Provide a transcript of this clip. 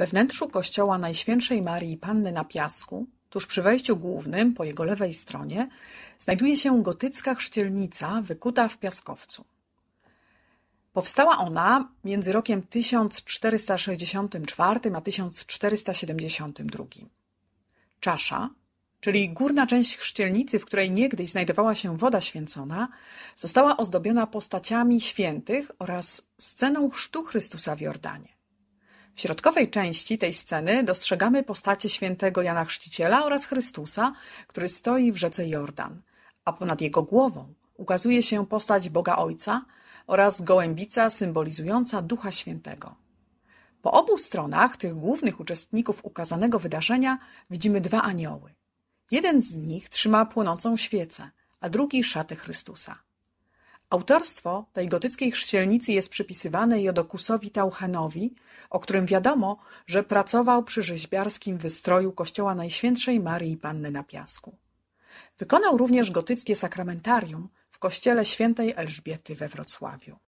We wnętrzu kościoła Najświętszej Marii Panny na Piasku, tuż przy wejściu głównym, po jego lewej stronie, znajduje się gotycka chrzcielnica wykuta w piaskowcu. Powstała ona między rokiem 1464 a 1472. Czasza, czyli górna część chrzcielnicy, w której niegdyś znajdowała się woda święcona, została ozdobiona postaciami świętych oraz sceną chrztu Chrystusa w Jordanie. W środkowej części tej sceny dostrzegamy postacie świętego Jana Chrzciciela oraz Chrystusa, który stoi w rzece Jordan, a ponad jego głową ukazuje się postać Boga Ojca oraz gołębica symbolizująca Ducha Świętego. Po obu stronach tych głównych uczestników ukazanego wydarzenia widzimy dwa anioły. Jeden z nich trzyma płonącą świecę, a drugi szatę Chrystusa. Autorstwo tej gotyckiej chrzcielnicy jest przypisywane Jodokusowi Tauchenowi, o którym wiadomo, że pracował przy rzeźbiarskim wystroju kościoła Najświętszej Maryi Panny na Piasku. Wykonał również gotyckie sakramentarium w kościele świętej Elżbiety we Wrocławiu.